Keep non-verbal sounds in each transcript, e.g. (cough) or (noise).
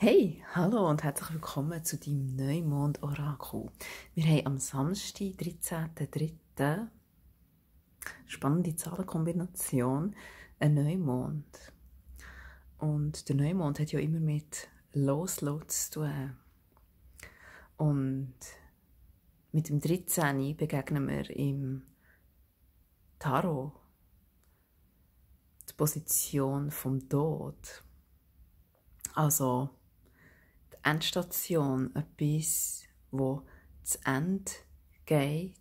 Hey, hallo und herzlich willkommen zu deinem Neumond-Orakel. Wir haben am Samstag, 13.03. spannende Zahlenkombination, ein Neumond. Und der Neumond hat ja immer mit Loslassen zu tun. Und mit dem 13. begegnen wir im Tarot die Position vom Tod. Also Endstation, etwas, wo zu Ende geht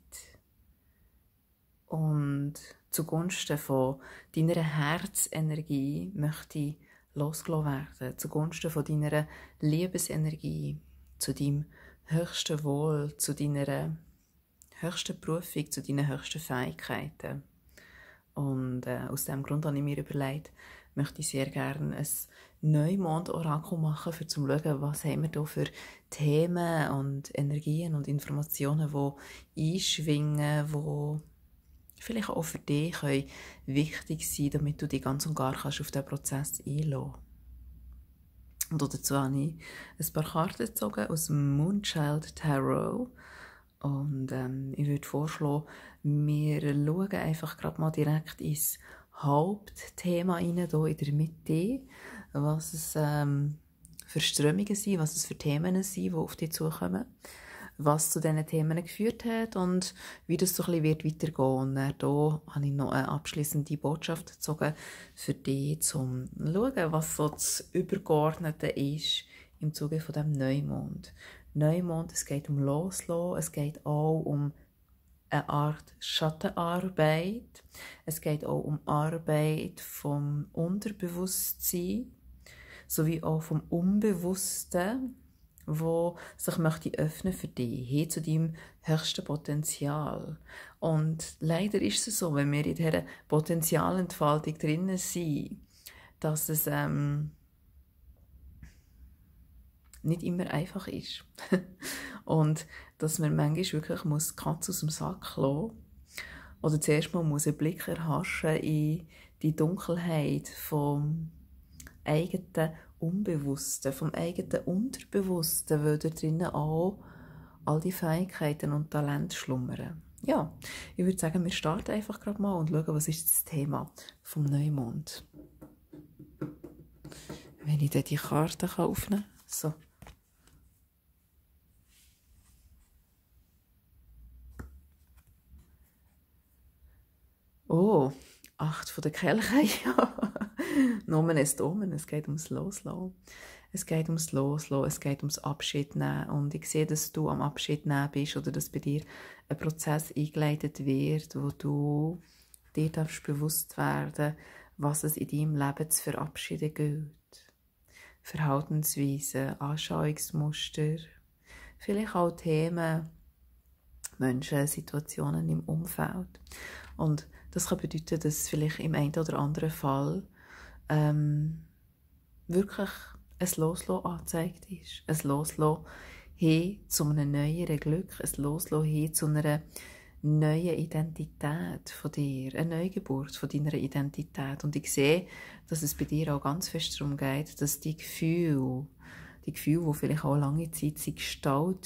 und zugunsten von deiner Herzenergie möchte ich losgelassen werden, zugunsten von deiner Liebesenergie, zu deinem höchsten Wohl, zu deiner höchsten Berufung, zu deinen höchsten Fähigkeiten. Und äh, aus diesem Grund habe ich mir überlegt, möchte ich sehr gerne ein Neumond-Orakel machen, um zu schauen, was haben wir hier für Themen und Energien und Informationen, die einschwingen, die vielleicht auch für dich können wichtig sein damit du dich ganz und gar kannst auf diesen Prozess einlassen Und dazu habe ich ein paar Karten gezogen aus dem Moonchild Tarot. Und ähm, ich würde vorschlagen, wir schauen einfach gerade mal direkt ins Hauptthema rein, hier in der Mitte, was es ähm, für Strömungen sind, was es für Themen sind, die auf dich zukommen, was zu diesen Themen geführt hat und wie das so ein bisschen weitergehen wird Und hier habe ich noch eine abschließende Botschaft gezogen für dich, um zu schauen, was so das Übergeordnete ist im Zuge von dem Neumond. Neumond, es geht um Loslassen, es geht auch um eine Art Schattenarbeit. Es geht auch um Arbeit vom Unterbewusstsein sowie auch vom Unbewussten, wo sich möchte öffnen für dich, hin zu deinem höchsten Potenzial. Und leider ist es so, wenn wir in dieser Potenzialentfaltung drinnen sind, dass es ähm, nicht immer einfach ist. (laughs) und dass man manchmal wirklich muss die Katze aus dem Sack lassen oder zuerst mal muss einen Blick erhaschen in die Dunkelheit vom eigenen Unbewussten, vom eigenen Unterbewussten, weil da drinnen auch all die Fähigkeiten und Talente schlummern. Ja, ich würde sagen, wir starten einfach gerade mal und schauen, was ist das Thema vom Neumond. Wenn ich da die Karte aufnehmen kann. So. acht von der (laughs) ja. Nomen es Domen, es geht ums Loslassen. Es geht ums Loslassen, es geht ums Abschied nehmen. Und ich sehe, dass du am Abschied nehmen bist oder dass bei dir ein Prozess eingeleitet wird, wo du dir darfst bewusst werden, was es in deinem Leben zu verabschieden gilt. Verhaltensweisen, Anschauungsmuster, vielleicht auch Themen, Menschen, Situationen im Umfeld. Und das kann bedeuten, dass vielleicht im einen oder anderen Fall ähm, wirklich ein Loslassen angezeigt ist. Ein Loslassen hin zu einem neueren Glück, ein Loslassen hin zu einer neuen Identität von dir, eine Neugeburt von deiner Identität. Und ich sehe, dass es bei dir auch ganz fest darum geht, dass die Gefühle, die Gefühle, die vielleicht auch lange Zeit sind, waren,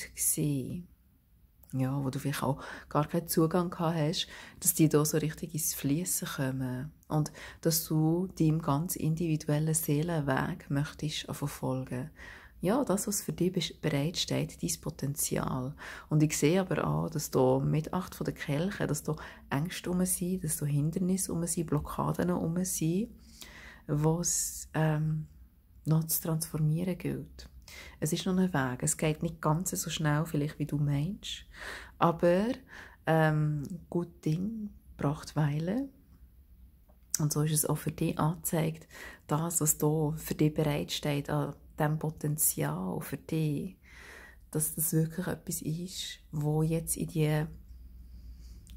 ja, wo du vielleicht auch gar keinen Zugang gehabt hast, dass die da so richtig ins Fließen kommen und dass du deinem ganz individuellen Seelenweg möchtest verfolgen. Ja, das, was für dich bereitsteht, dein Potenzial. Und ich sehe aber auch, dass mit Mitacht von der Kelche, dass da Ängste um sind, dass da Hindernisse um sind, Blockaden um sind, was ähm, noch zu transformieren gilt. Es ist noch ein Weg. Es geht nicht ganz so schnell, vielleicht wie du meinst. Aber ähm, gut Ding braucht Weile. Und so ist es auch für dich angezeigt, das, was da für dich bereitsteht, an dem Potenzial für dich, dass das wirklich etwas ist, wo jetzt in die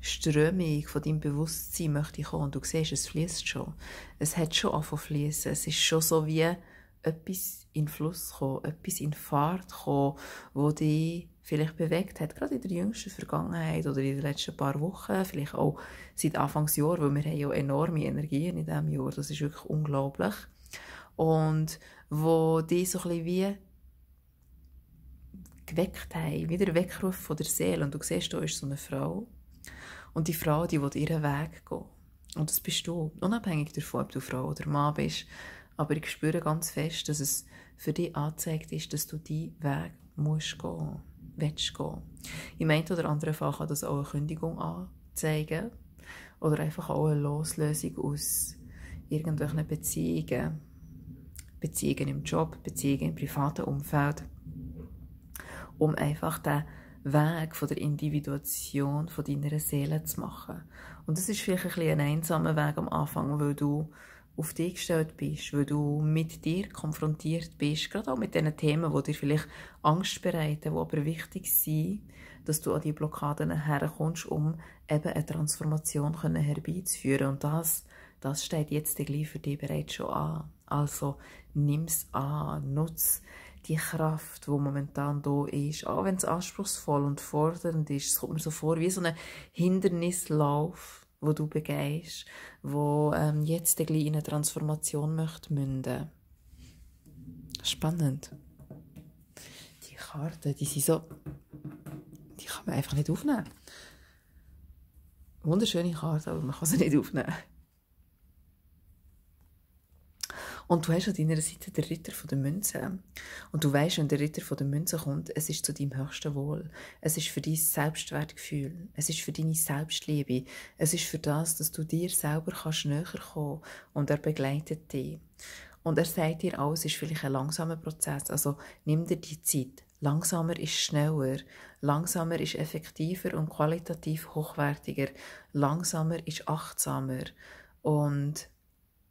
Strömung von deinem Bewusstsein möchte ich kommen. Und du siehst, es fließt schon. Es hat schon angefangen fließen. Es ist schon so wie etwas in Fluss kommen, etwas in Fahrt kommen, wo dich vielleicht bewegt hat, gerade in der jüngsten Vergangenheit oder in den letzten paar Wochen, vielleicht auch seit Anfangsjahr, weil wir haben ja enorme Energien in diesem Jahr, das ist wirklich unglaublich. Und wo die so ein bisschen wie geweckt haben, wie der Weckruf von der Seele. Und du siehst, da ist so eine Frau. Und die Frau, die will ihren Weg gehen. Und das bist du, unabhängig davon, ob du Frau oder Mann bist. Aber ich spüre ganz fest, dass es für dich angezeigt ist, dass du deinen Weg musst gehen, willst gehen. Im einen oder anderen Fall kann das auch eine Kündigung anzeigen oder einfach auch eine Loslösung aus irgendwelchen Beziehungen. Beziehungen im Job, Beziehungen im privaten Umfeld. Um einfach den Weg von der Individuation von deiner Seele zu machen. Und das ist vielleicht ein, bisschen ein einsamer Weg am Anfang, weil du auf dich gestellt bist, weil du mit dir konfrontiert bist, gerade auch mit den Themen, die dir vielleicht Angst bereiten, die aber wichtig sind, dass du an die Blockaden herkommst, um eben eine Transformation herbeizuführen. Und das, das steht jetzt gleich für dich bereits schon an. Also nimm's an, nutz die Kraft, die momentan da ist, auch wenn es anspruchsvoll und fordernd ist. Es kommt mir so vor wie so ein Hindernislauf wo du begehst, wo ähm, jetzt gleich in eine Transformation möchte münden. Spannend. Die Karten, die sind so, die kann man einfach nicht aufnehmen. Wunderschöne Karten, aber man kann sie nicht aufnehmen. Und du hast an deiner Seite den Ritter von der Münze. Und du weißt, wenn der Ritter von der Münze kommt, es ist zu deinem höchsten Wohl. Es ist für dein Selbstwertgefühl. Es ist für deine Selbstliebe. Es ist für das, dass du dir selber kannst näher kommen und er begleitet dich. Und er sagt dir auch, es ist vielleicht ein langsamer Prozess. Also nimm dir die Zeit. Langsamer ist schneller, langsamer ist effektiver und qualitativ hochwertiger, langsamer ist achtsamer. Und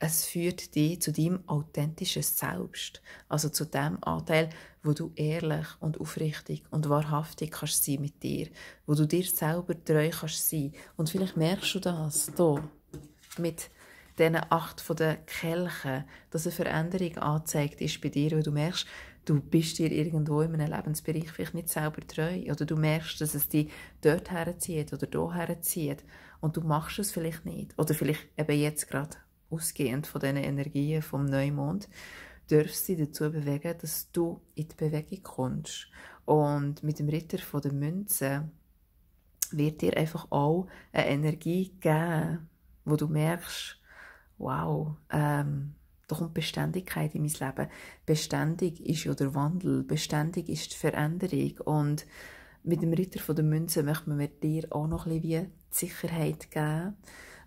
es führt dich zu deinem authentischen Selbst, also zu dem Anteil, wo du ehrlich und aufrichtig und wahrhaftig kannst sein mit dir, wo du dir selber treu kannst sein. Und vielleicht merkst du das hier mit diesen acht von den Kelchen, dass eine Veränderung angezeigt ist bei dir, weil du merkst, du bist dir irgendwo in einem Lebensbereich vielleicht nicht selber treu oder du merkst, dass es dich dort herzieht oder hier herzieht und du machst es vielleicht nicht oder vielleicht eben jetzt gerade ausgehend von diesen Energien vom Neumond, darfst sie dazu bewegen, dass du in die Bewegung kommst. Und mit dem Ritter von der Münze wird dir einfach auch eine Energie geben, wo du merkst, wow, ähm, da kommt Beständigkeit in mein Leben. Beständig ist ja der Wandel, beständig ist die Veränderung. Und mit dem Ritter von der Münze möchte man dir auch noch ein bisschen Sicherheit geben,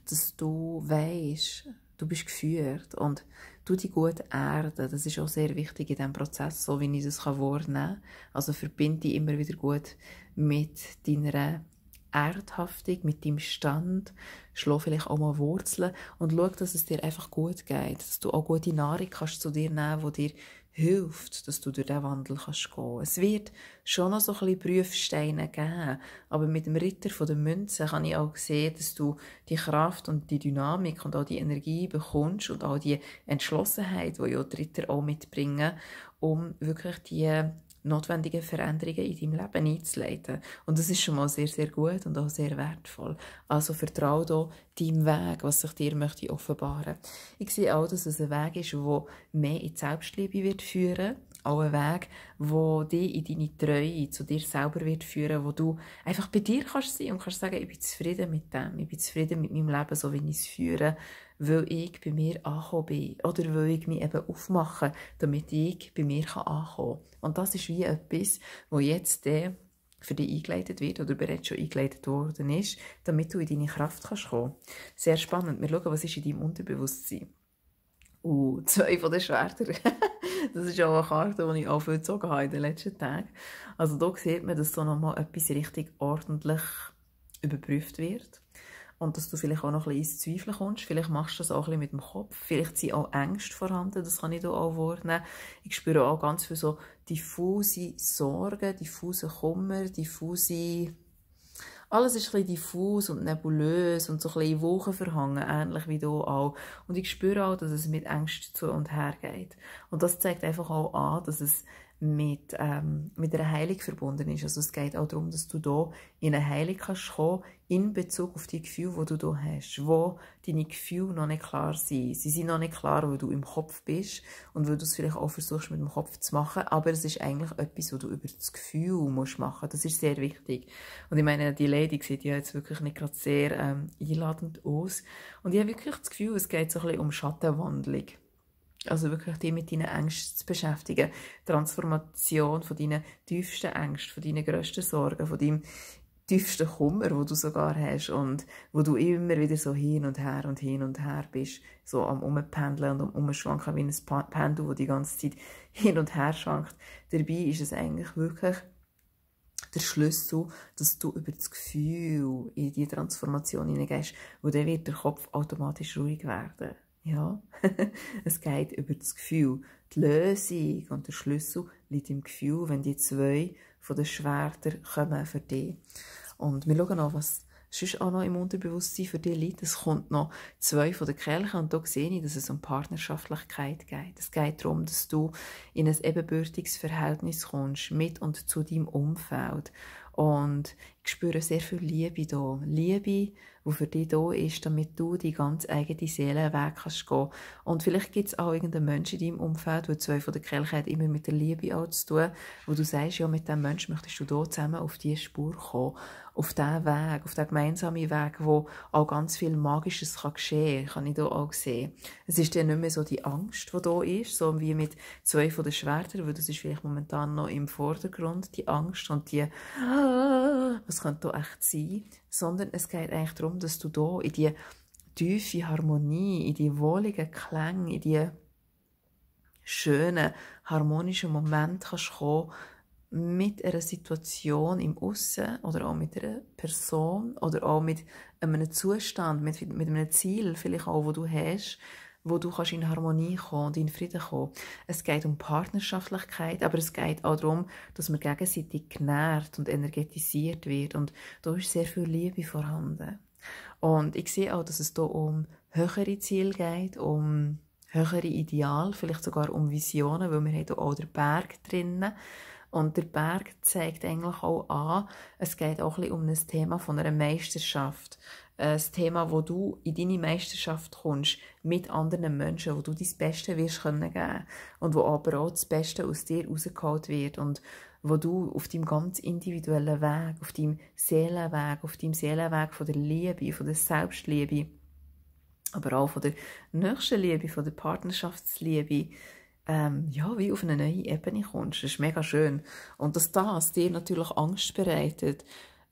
dass du weißt, Du bist geführt und du die gut erden. Das ist auch sehr wichtig in diesem Prozess, so wie ich es kann wahrnehmen kann. Also verbinde dich immer wieder gut mit deiner Erdhaftung, mit deinem Stand. Schlau vielleicht auch mal Wurzeln und schau, dass es dir einfach gut geht. Dass du auch gute Nahrung kannst zu dir nehmen, die dir hilft, dass du durch diesen Wandel kannst gehen kannst. Es wird schon noch so ein bisschen Prüfsteine geben, aber mit dem Ritter von der Münze kann ich auch sehen, dass du die Kraft und die Dynamik und auch die Energie bekommst und auch die Entschlossenheit, die ja die Ritter auch mitbringen, um wirklich die notwendigen Veränderungen in deinem Leben einzuleiten. Und das ist schon mal sehr, sehr gut und auch sehr wertvoll. Also vertraue da deinem Weg, was sich dir möchte offenbaren. Ich sehe auch, dass es ein Weg ist, der mehr in die Selbstliebe wird führen auch ein Weg, der dich in deine Treue zu dir selber wird führen, wo du einfach bei dir kannst sein und kannst sagen, ich bin zufrieden mit dem, ich bin zufrieden mit meinem Leben, so wie ich es führe weil ich bei mir angekommen bin. Oder weil ich mich eben aufmache, damit ich bei mir ankommen kann. Und das ist wie etwas, wo jetzt äh, für dich eingeleitet wird oder bereits schon eingeleitet worden ist, damit du in deine Kraft kannst kommen Sehr spannend. Wir schauen, was ist in deinem Unterbewusstsein. Uh, (laughs) zwei von den Schwertern. (laughs) das ist auch eine Karte, die ich auch viel gezogen habe in den letzten Tagen. Also hier sieht man, dass so nochmal etwas richtig ordentlich überprüft wird und dass du vielleicht auch noch ein bisschen ins Zweifeln kommst. Vielleicht machst du das auch ein bisschen mit dem Kopf. Vielleicht sind auch Ängste vorhanden, das kann ich hier auch wahrnehmen. Ich spüre auch ganz viel so diffuse Sorgen, diffuse Kummer, diffuse... Alles ist ein bisschen diffus und nebulös und so ein bisschen Wochen verhangen, ähnlich wie hier auch. Und ich spüre auch, dass es mit Ängsten zu und her geht. Und das zeigt einfach auch an, dass es mit, ähm, mit einer Heilung verbunden ist. Also es geht auch darum, dass du da in eine Heilung kannst kommen in Bezug auf die Gefühle, die du da hast, wo deine Gefühle noch nicht klar sind. Sie sind noch nicht klar, weil du im Kopf bist und weil du es vielleicht auch versuchst, mit dem Kopf zu machen, aber es ist eigentlich etwas, was du über das Gefühl musst machen. Das ist sehr wichtig. Und ich meine, die Lady sieht ja jetzt wirklich nicht gerade sehr ähm, einladend aus. Und ich habe wirklich das Gefühl, es geht so ein bisschen um Schattenwandlung. Also wirklich dich mit deinen Ängsten zu beschäftigen. Transformation von deinen tiefsten Ängsten, von deinen grössten Sorgen, von deinem tiefsten Kummer, wo du sogar hast und wo du immer wieder so hin und her und hin und her bist, so am Umpendeln und am Umschwanken wie ein Pendel, wo die ganze Zeit hin und her schwankt. Dabei ist es eigentlich wirklich der Schlüssel, dass du über das Gefühl in die Transformation hineingehst, wo dann wird der Kopf automatisch ruhig werden. Ja, (laughs) es geht über das Gefühl. Die Lösung und der Schlüssel liegt im Gefühl, wenn die zwei von den Schwertern kommen für dich. Und wir schauen auch, was sonst auch noch im Unterbewusstsein für die Leute. Es kommt noch zwei von den Kelchen und da sehe ich, dass es um Partnerschaftlichkeit geht. Es geht darum, dass du in ein ebenbürtiges Verhältnis kommst, mit und zu deinem Umfeld. Und ich spüre sehr viel Liebe da. Liebe, die für dich da ist, damit du die ganz eigene Seele weg kannst gehen. Und vielleicht gibt es auch irgendeinen Menschen in deinem Umfeld, der zwei von der Kirche hat, immer mit der Liebe auch zu tun, wo du sagst, ja, mit diesem Menschen möchtest du hier zusammen auf diese Spur kommen, auf diesen Weg, auf diesen Gemeinschaft gemeinsame Weg, wo auch ganz viel Magisches kann geschehen kann, kann ich hier auch sehen. Es ist ja nicht mehr so die Angst, die da ist, so wie mit zwei von den Schwertern, weil das ist vielleicht momentan noch im Vordergrund, die Angst und die ah, was könnte da echt sein, sondern es geht eigentlich darum, dass du hier in die tiefe Harmonie, in die wohligen Klänge, in die schönen, harmonischen Momente kannst kommen kannst, mit einer Situation im Aussen oder auch mit einer Person oder auch mit einem Zustand, mit, mit einem Ziel vielleicht auch, wo du hast, wo du kannst in Harmonie kommen und in Frieden kommen. Es geht um Partnerschaftlichkeit, aber es geht auch darum, dass man gegenseitig genährt und energetisiert wird und da ist sehr viel Liebe vorhanden. Und ich sehe auch, dass es hier um höhere Ziele geht, um höhere Ideale, vielleicht sogar um Visionen, weil wir haben auch den Berg drinnen. Und der Berg zeigt eigentlich auch an, es geht auch ein bisschen um das Thema von einer Meisterschaft. Äh, ein Thema, wo du in deine Meisterschaft kommst mit anderen Menschen, wo du dein Beste wirst können geben und wo aber auch das Beste aus dir rausgeholt wird und wo du auf deinem ganz individuellen Weg, auf deinem Seelenweg, auf deinem Seelenweg von der Liebe, von der Selbstliebe, aber auch von der nächsten Liebe, von der Partnerschaftsliebe, ähm, ja, wie auf eine neue Ebene kommst. Das ist mega schön. Und dass das dir natürlich Angst bereitet,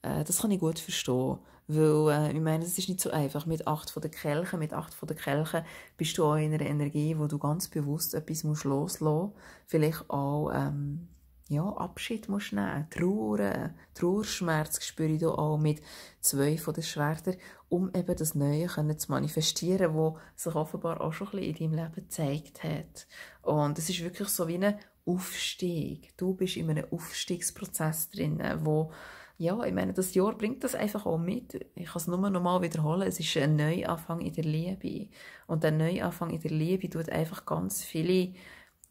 äh, das kann ich gut verstehen. Weil, äh, ich meine, es ist nicht so einfach. Mit acht von den Kelchen, mit acht von den Kelchen bist du auch in einer Energie, wo du ganz bewusst etwas musst loslassen musst. Vielleicht auch, ähm, ja, Abschied musst nehmen, Trauer, äh, Trauerschmerz spüre ich hier auch mit zwei von den Schwertern, um eben das Neue können zu manifestieren, wo sich offenbar auch schon ein bisschen in deinem Leben gezeigt hat. Und es ist wirklich so wie ein Aufstieg. Du bist in einem Aufstiegsprozess drin, äh, wo ja, ich meine, das Jahr bringt das einfach auch mit. Ich kann es nur noch mal wiederholen. Es ist ein Neuanfang in der Liebe. Und der Neuanfang in der Liebe tut einfach ganz viele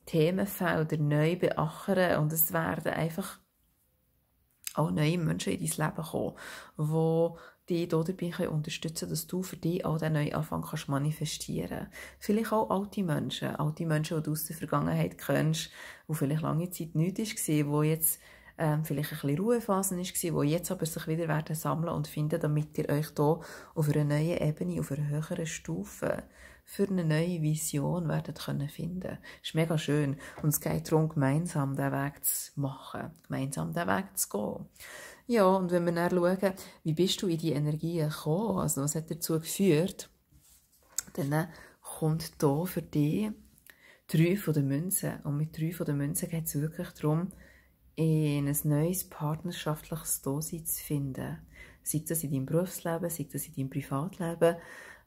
Themenfelder neu beachern und es werden einfach auch neue Menschen in dein Leben kommen, die dich dabei unterstützen können, dass du für dich auch den neuen Anfang kannst manifestieren Vielleicht auch alte Menschen, alte Menschen, die du aus der Vergangenheit kennst, wo vielleicht lange Zeit nichts war, die jetzt ähm, vielleicht ein bisschen Ruhephasen war, die jetzt aber sich wieder werden sammeln und finden, damit ihr euch hier auf einer neuen Ebene, auf einer höheren Stufe für eine neue Vision werdet können finden. Das ist mega schön. Und es geht darum, gemeinsam den Weg zu machen, gemeinsam den Weg zu gehen. Ja, und wenn wir dann schauen, wie bist du in die Energie gekommen, also was hat dazu geführt, dann kommt hier für dich drei von den Münzen. Und mit drei von den Münzen geht es wirklich darum, in ein neues partnerschaftliches Dasein zu finden. Sei das in deinem Berufsleben, sei das in deinem Privatleben.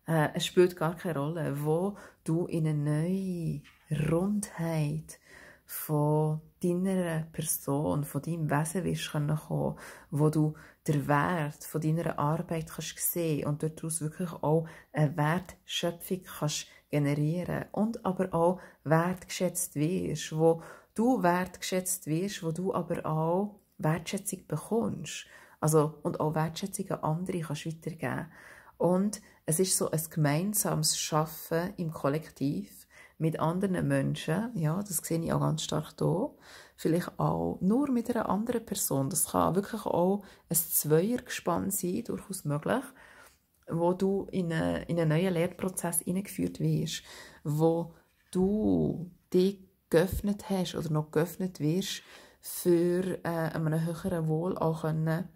Äh, es spielt gar keine Rolle, wo du in eine neue Rundheit von deiner Person, von deinem Wesen wirst kommen können, wo du den Wert von deiner Arbeit kannst sehen und daraus wirklich auch eine Wertschöpfung kannst generieren und aber auch wertgeschätzt wirst, wo du wertgeschätzt wirst, wo du aber auch Wertschätzung bekommst. Also, und auch Wertschätzung an andere kannst weitergeben. Und es ist so ein gemeinsames Schaffen im Kollektiv mit anderen Menschen. Ja, das sehe ich auch ganz stark hier. Vielleicht auch nur mit einer anderen Person. Das kann wirklich auch ein Zweiergespann sein, durchaus möglich, wo du in, eine, in einen neuen Lehrprozess eingeführt wirst, wo du dich geöffnet hast oder noch geöffnet wirst, für äh, einem höheren Wohl auch können,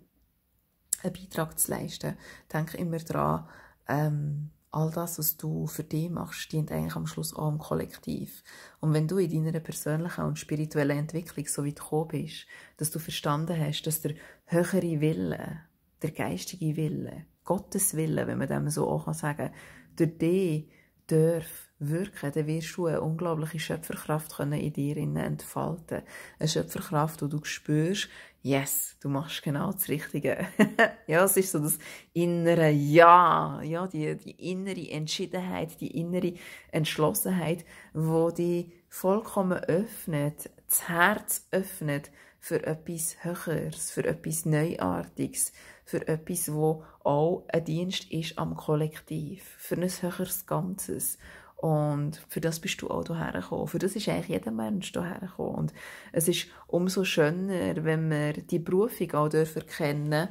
einen Beitrag zu leisten. Denk immer daran, ähm, all das, was du für dich machst, dient eigentlich am Schluss auch am Kollektiv. Und wenn du in deiner persönlichen und spirituellen Entwicklung so weit gekommen bist, dass du verstanden hast, dass der höhere Wille, der geistige Wille, Gottes Wille, wenn man dem so auch sagen kann, durch dich darf wirken, dann wirst du eine unglaubliche Schöpferkraft in dir entfalten können. Eine Schöpferkraft, die du spürst, yes, du machst genau das Richtige. (laughs) ja, es ist so das innere Ja, ja, die, die innere Entschiedenheit, die innere Entschlossenheit, wo die vollkommen öffnet, das Herz öffnet für etwas Höheres, für etwas Neuartiges, für etwas, wo auch ein Dienst ist am Kollektiv, für ein höheres Ganzes. Und für das bist du auch hierher gekommen. Für das ist eigentlich jeder Mensch hierher gekommen. Und es ist umso schöner, wenn wir die Berufung auch erkennen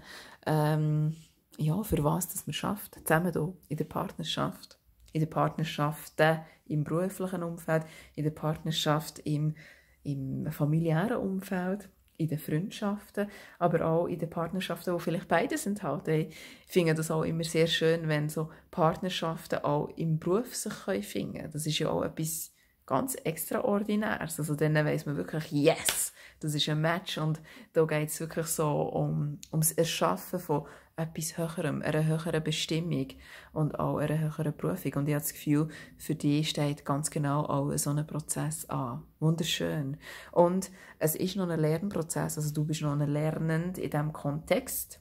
ähm, ja, für was das man schafft. Zusammen hier, in der Partnerschaft. In der Partnerschaft im beruflichen Umfeld, in der Partnerschaft im, im familiären Umfeld in den Freundschaften, aber auch in den Partnerschaften, wo vielleicht beides enthalten haben. Ich finde das auch immer sehr schön, wenn so Partnerschaften auch im Beruf sich finden können. Das ist ja auch etwas ganz Extraordinäres. Also dann weiß man wirklich, yes, das ist ein Match und da geht es wirklich so um, ums Erschaffen von etwas Höherem, einer höheren Bestimmung und auch einer höheren Berufung. Und ich habe das Gefühl, für die steht ganz genau auch so ein Prozess an. Wunderschön. Und es ist noch ein Lernprozess, also du bist noch ein Lernend in diesem Kontext.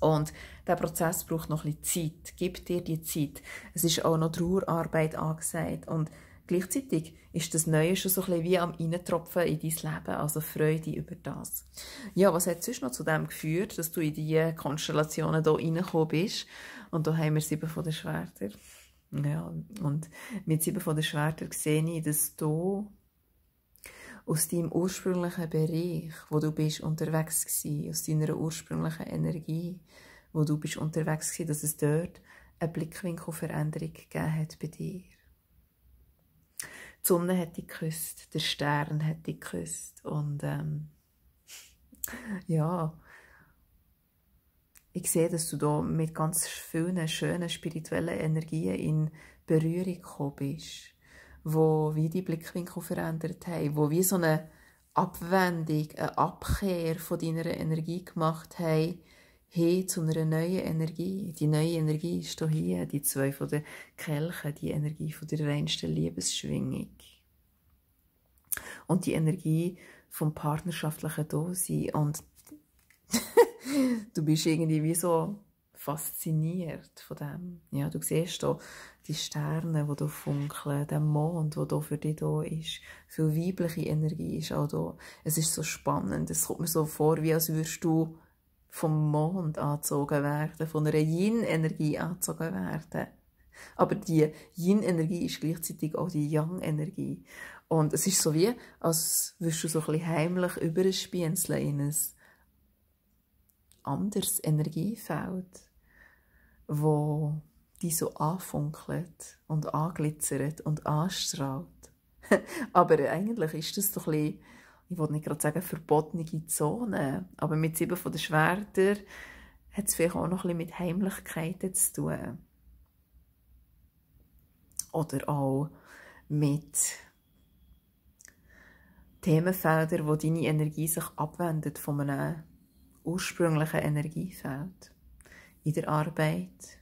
Und der Prozess braucht noch ein bisschen Zeit. Gib dir die Zeit. Es ist auch noch Trauerarbeit angesagt und gleichzeitig ist das Neue schon so ein bisschen wie am Eintropfen in dein Leben, also Freude über das. Ja, was hat sonst noch zu dem geführt, dass du in diese Konstellationen hier reingekommen bist? Und da haben wir sieben von den Schwertern. Ja, und mit sieben von den Schwertern sehe ich, dass du aus deinem ursprünglichen Bereich, wo du bist unterwegs gsi, aus deiner ursprünglichen Energie, wo du bist unterwegs gsi, dass es dort eine Blickwinkelveränderung gegeben hat bei dir. Die Sonne hat dich geküsst, der Stern hat dich geküsst und ähm, ja, ich sehe, dass du da mit ganz vielen schönen spirituellen Energien in Berührung gekommen bist, wo wie die Blickwinkel verändert haben, wo wie so eine Abwendung, eine Abkehr von deiner Energie gemacht haben, hin zu einer neuen Energie. Die neue Energie ist hier, die zwei von den Kelchen, die Energie von der reinsten Liebesschwingung. Und die Energie vom partnerschaftlichen Dasein. Und (laughs) du bist irgendwie wie so fasziniert von dem. Ja, du siehst hier die Sterne, die hier funkeln, den Mond, der hier für dich da ist. Viel weibliche Energie ist auch da. Es ist so spannend. Es kommt mir so vor, wie als würdest du vom Mond angezogen werden, von einer Yin-Energie angezogen werden. Aber die Yin-Energie ist gleichzeitig auch die Yang-Energie. Und es ist so wie, als würdest du so ein bisschen heimlich über ein in ein anderes Energiefeld, wo die so anfunkelt und anglitzert und anstrahlt. (laughs) Aber eigentlich ist das so ein bisschen ich will nicht gerade sagen verbotene Zonen, aber mit sieben von den Schwertern hat es vielleicht auch noch ein bisschen mit Heimlichkeiten zu tun. Oder auch mit Themenfeldern, wo deine Energie sich abwendet von einem ursprünglichen Energiefeld. In der Arbeit,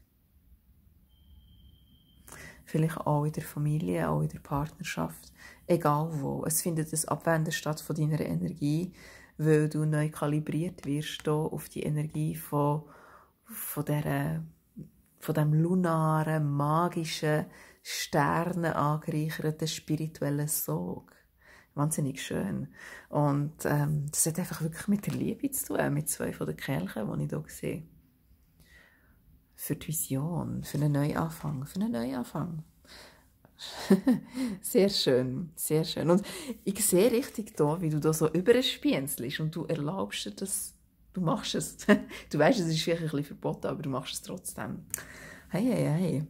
vielleicht auch in der Familie, auch in der Partnerschaft, egal wo. Es findet das Abwenden statt von deiner Energie, weil du neu kalibriert wirst hier auf die Energie von, von, dieser, von dem lunaren, magischen, sternenangereicherten spirituellen Sog. Wahnsinnig schön. Und ähm, das hat einfach wirklich mit der Liebe zu tun, mit zwei von den Kelchen, die ich hier sehe für die Vision, für einen Neuanfang, für einen Neuanfang. (laughs) sehr schön, sehr schön. Und ich sehe richtig da, wie du da so überspienzelst und du erlaubst dir das, du machst es. (laughs) du weißt, es ist vielleicht ein bisschen verboten, aber du machst es trotzdem. Hey, hey, hey.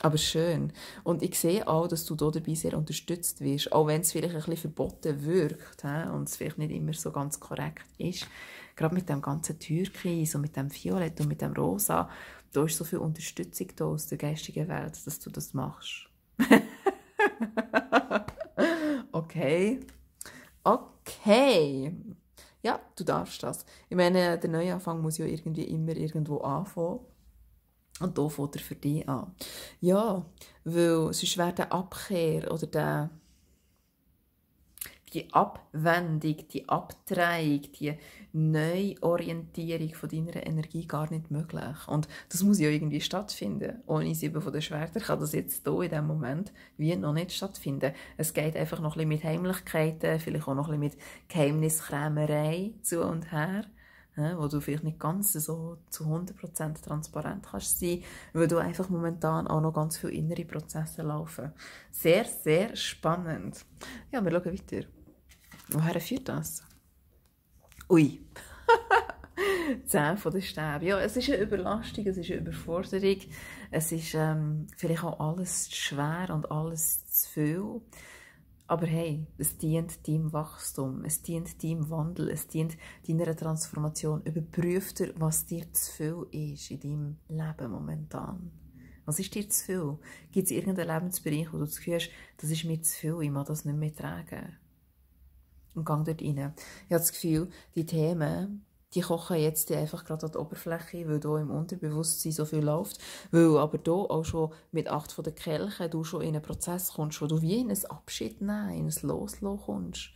Aber schön. Und ich sehe auch, dass du da dabei sehr unterstützt wirst, auch wenn es vielleicht ein bisschen verboten wirkt he? und es vielleicht nicht immer so ganz korrekt ist. Gerade mit dem ganzen Türkis und mit dem Violett und mit dem Rosa da ist so viel Unterstützung da aus der geistigen Welt, dass du das machst. (laughs) okay. Okay. Ja, du darfst das. Ich meine, der Neuanfang muss ja irgendwie immer irgendwo anfangen. Und da fängt er für dich an. Ja, weil sonst wäre der Abkehr oder der die Abwendung, die Abdrehung, die Neuorientierung von deiner Energie gar nicht möglich. Und das muss ja irgendwie stattfinden. Ohne Sieben von der Schwerter kann das jetzt hier in diesem Moment wie noch nicht stattfinden. Es geht einfach noch ein bisschen mit Heimlichkeiten, vielleicht auch noch ein bisschen mit Geheimniskrämerei zu und her ne, wo du vielleicht nicht ganz so zu 100% transparent kannst sein, weil du einfach momentan auch noch ganz viele innere Prozesse laufen. Sehr, sehr spannend. Ja, wir schauen weiter. Woher führt das? Ui. 10 (laughs) von den Stäben. Ja, es ist eine Überlastung, es ist eine Überforderung. Es ist ähm, vielleicht auch alles zu schwer und alles zu viel. Aber hey, es dient deinem Wachstum, es dient deinem Wandel, es dient deiner Transformation. Überprüf dir, was dir zu viel ist in deinem Leben momentan. Was ist dir zu viel? Gibt es irgendeinen Lebensbereich, wo du das Gefühl hast, das ist mir zu viel, ich mag das nicht mehr tragen? und gehe dort rein. Ich habe das Gefühl, die Themen, die kochen jetzt einfach gerade an die Oberfläche, weil hier im Unterbewusstsein so viel läuft. Weil aber hier auch schon mit acht von den Kelchen du schon in einen Prozess kommst, wo du wie in ein Abschied nehmen, in ein Loslassen kommst.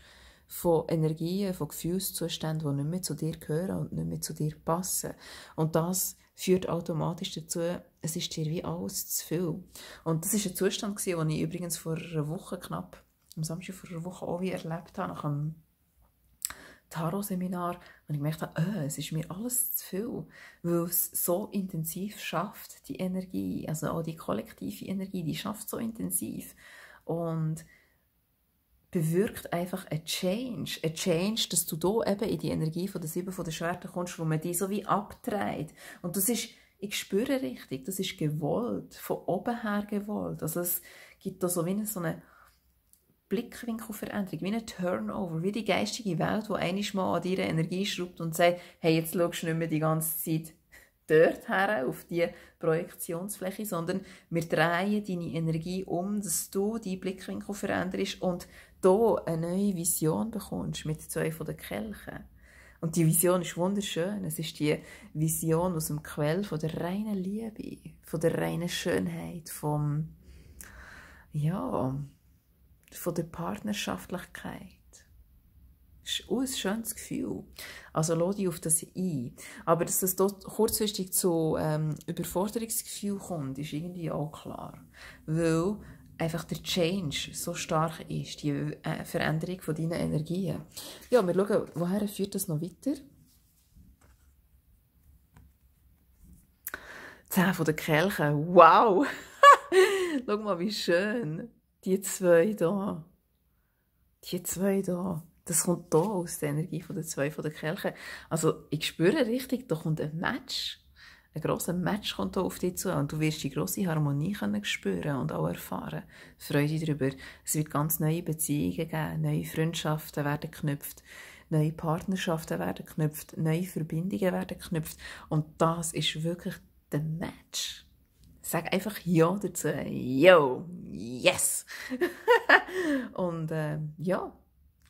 Von Energien, von Gefühlszuständen, die nicht mehr zu dir gehören und nicht mehr zu dir passen. Und das führt automatisch dazu, es ist dir wie alles zu viel. Und das ist ein Zustand, den ich übrigens vor einer Woche knapp am Samstag vor einer Woche auch wie erlebt habe, nach einem Tarot-Seminar, und ich merkte, äh, es ist mir alles zu viel, weil es so intensiv schafft, die Energie, also auch die kollektive Energie, die schafft so intensiv und bewirkt einfach ein Change, ein Change, dass du da eben in die Energie von der sieben von der Schwerter kommst, wo man die so wie abtreibt und das ist ich spüre richtig, das ist gewollt, von oben her gewollt. Also es gibt da so wie eine, so eine Blickwinkelveränderung, wie ein Turnover, wie die geistige Welt, die einiges mal an deine Energie schraubt und sagt, hey, jetzt schaust du nicht mehr die ganze Zeit dort her, auf die Projektionsfläche, sondern wir drehen deine Energie um, dass du deinen Blickwinkel veränderst und hier eine neue Vision bekommst mit zwei von den Kelchen. Und die Vision ist wunderschön. Es ist die Vision aus dem Quell von der reinen Liebe, von der reinen Schönheit, vom ja, von der Partnerschaftlichkeit. Das ist auch ein schönes Gefühl. Also lade dich auf das ein. Aber dass es dort kurzfristig zu ähm, Überforderungsgefühl kommt, ist irgendwie auch klar. Weil einfach der Change so stark ist, die äh, Veränderung von deinen Energien. Ja, wir schauen, woher führt das noch weiter? Zehn von den Kelchen, wow! (laughs) Schau mal, wie schön die zwei da, die zwei da, das kommt da aus der Energie von den zwei von der Kirche. Also ich spüre richtig, da kommt ein Match, ein großer Match kommt da auf dich zu und du wirst die große Harmonie können spüren und auch erfahren. Freude darüber. Es wird ganz neue Beziehungen geben, neue Freundschaften werden geknüpft. Neue Partnerschaften werden geknüpft, neue Verbindungen werden geknüpft. Und das ist wirklich der Match sag einfach Ja dazu. Yo, yes! (laughs) und äh, ja,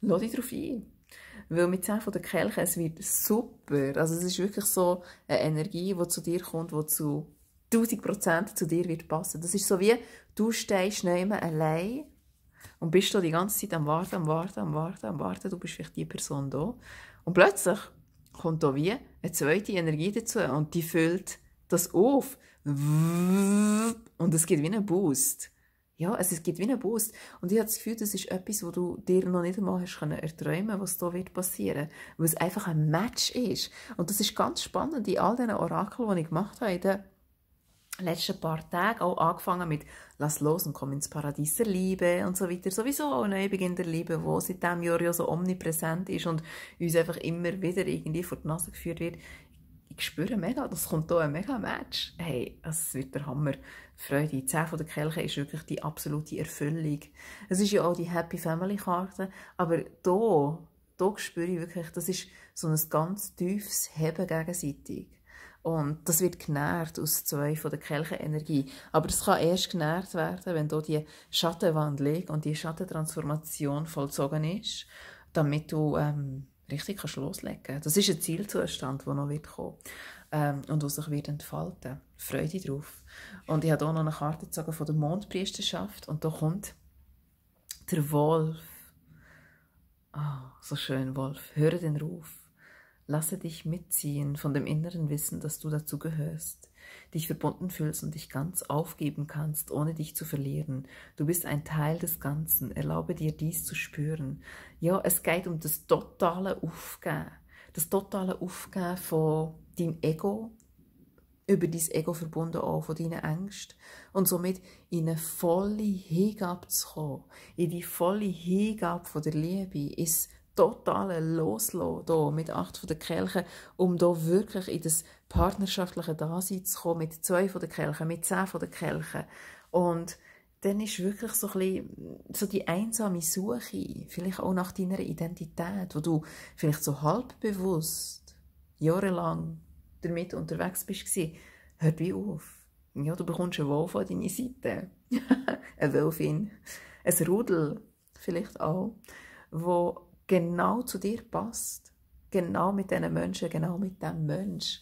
lass dich drauf ein. Weil mit 10 von den Kelchen, es wird super. Also es ist wirklich so eine Energie, die zu dir kommt, die zu 1000 Prozent zu dir wird passen. Das ist so wie, du stehst neben allein und bist da die ganze Zeit am Warten, am Warten, am Warten, am Warten. Du bist vielleicht die Person da. Und plötzlich kommt da wie eine zweite Energie dazu und die füllt das auf und es geht wie ein Boost. Ja, es geht wie ein Boost. Und ich habe das Gefühl, das ist etwas, was du dir noch nicht einmal hast können erträumen, was da wird passieren. Weil es einfach ein Match ist. Und das ist ganz spannend in all diesen Orakeln, die ich gemacht habe in den letzten paar Tagen. Auch angefangen mit «Lass los und komm ins Paradies der Liebe» und so weiter. Sowieso auch Neubeginn der Liebe, wo seit diesem Jahr ja so omnipräsent ist und uns einfach immer wieder irgendwie vor die Nase geführt wird ich spüre mega, das kommt hier ein mega Match. Hey, es wird der Hammer. Freude 10 von der Kelche ist wirklich die absolute Erfüllung. Es ist ja auch die Happy Family Karte, aber hier, hier spüre ich wirklich, das ist so ein ganz tiefes Heben gegenseitig. Und das wird genährt aus zwei von der Kelchenenergie. Aber es kann erst genährt werden, wenn hier die Schattenwandlung und die Schattentransformation vollzogen ist, damit du ähm, richtig kannst loslegen Das ist ein Zielzustand, der noch wird kommen ähm, und der sich wird entfalten wird. Freude drauf. Und ich habe hier noch eine Karte gezogen von der Mondpriesterschaft und da kommt der Wolf. Oh, so schön, Wolf. Höre den Ruf. Lasse dich mitziehen von dem inneren Wissen, dass du dazu gehörst dich verbunden fühlst und dich ganz aufgeben kannst, ohne dich zu verlieren. Du bist ein Teil des Ganzen. Erlaube dir dies zu spüren. Ja, es geht um das totale Aufgeben. Das totale Aufgeben von deinem Ego, über dein Ego verbunden auch von deinen Ängsten und somit in eine volle Hingabe zu kommen, in die volle Hingabe von der Liebe, ist totale Loslassen hier mit acht von den Kelchen, um hier wirklich in das partnerschaftliche Dasein zu kommen, mit zwei von den Kelchen, mit zehn von den Kelchen. Und dann ist wirklich so, ein bisschen, mm, so die einsame Suche, vielleicht auch nach deiner Identität, wo du vielleicht so halbbewusst jahrelang damit unterwegs bist, hört wie auf. Ja, du bekommst einen Wolf an deine Seite, (laughs) eine Wölfin, ein Rudel vielleicht auch, wo genau zu dir passt. Genau mit diesen Menschen, genau mit dem Mensch,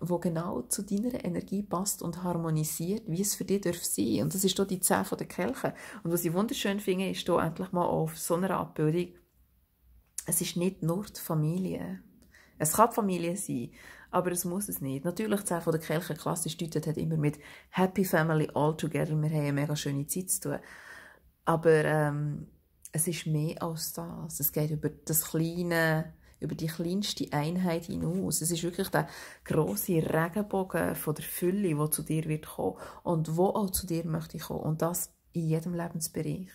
wo genau zu deiner Energie passt und harmonisiert, wie es für dich darf sein. Und das ist hier die Zehn von der Kirche. Und was ich wunderschön finde, ist hier endlich mal auf so einer Abbildung, es ist nicht nur die Familie. Es kann Familie sein, aber es muss es nicht. Natürlich, das von der Kirche klassisch deutet hat immer mit Happy Family all together, wir haben eine mega schöne Zeit zu tun. Aber ähm, es ist mehr als das. Es geht über das kleine, über die kleinste Einheit hinaus. Es ist wirklich der große Regenbogen von der Fülle, der zu dir wird kommen und wo auch zu dir möchte ich kommen. Und das in jedem Lebensbereich.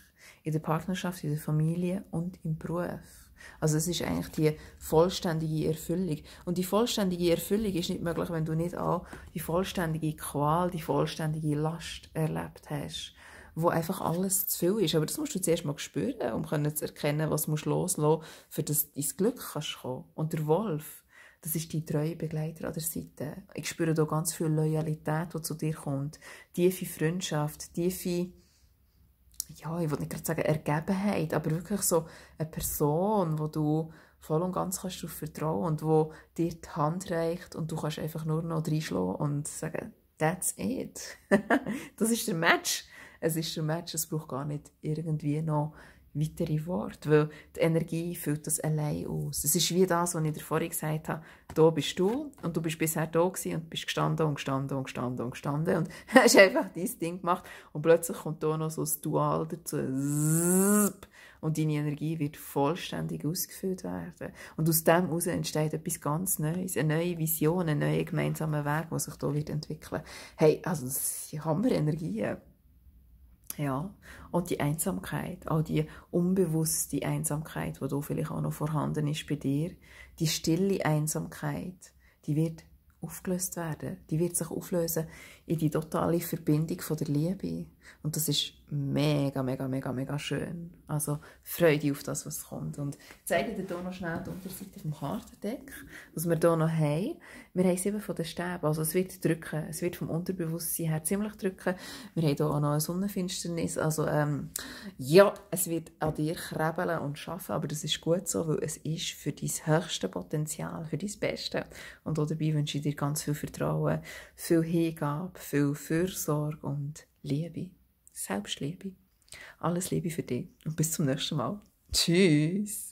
In der Partnerschaft, in der Familie und im Beruf. Also es ist eigentlich die vollständige Erfüllung. Und die vollständige Erfüllung ist nicht möglich, wenn du nicht auch die vollständige Qual, die vollständige Last erlebt hast wo einfach alles zu viel ist. Aber das musst du zuerst mal spüren, um können zu erkennen, was musst loslassen für das dein Glück kannst kommen. Und der Wolf, das ist die treue Begleiter an der Seite. Ich spüre da ganz viel Loyalität, die zu dir kommt. Tiefe Freundschaft, tiefe, ja, ich würde nicht gerade sagen Ergebenheit, aber wirklich so eine Person, wo du voll und ganz kannst du vertrauen und wo dir die Hand reicht und du kannst einfach nur noch reinschlagen und sagen, that's it. (laughs) das ist der Match. Es ist ein Match, es braucht gar nicht irgendwie noch weitere Worte, weil die Energie füllt das allein aus. Es ist wie das, was ich dir vorhin gesagt habe, da bist du und du bist bisher da gewesen und bist gestanden und gestanden und gestanden und gestanden und (laughs) hast einfach dein Ding gemacht und plötzlich kommt da noch so ein Dual dazu und deine Energie wird vollständig ausgefüllt werden. Und aus dem heraus entsteht etwas ganz Neues, eine neue Vision, ein neuer gemeinsamer Weg, der sich hier wird Hey, also das sind Hammer-Energien ja. auch die Einsamkeit, auch die unbewusste Einsamkeit, die da vielleicht auch noch vorhanden ist bei dir, die stille Einsamkeit, die wird aufgelöst werden, die wird sich auflösen in die totale Verbindung von der Liebe. Und das ist mega, mega, mega, mega schön. Also Freude auf das, was kommt. Und ich zeige dir hier noch schnell die Unterseite vom Kartendeck, was wir hier noch haben. Wir haben sieben von den Stäben, also es wird drücken. Es wird vom Unterbewusstsein her ziemlich drücken. Wir haben hier auch noch eine Sonnenfinsternis. Also ähm, ja, es wird an dir krebeln und schaffen, aber das ist gut so, weil es ist für dein höchste Potenzial, für dein Beste. Und auch dabei wünsche ich dir ganz viel Vertrauen, viel Hingabe, viel Fürsorge und Liebe. Selbstliebe. Alles Liebe für dich und bis zum nächsten Mal. Tschüss!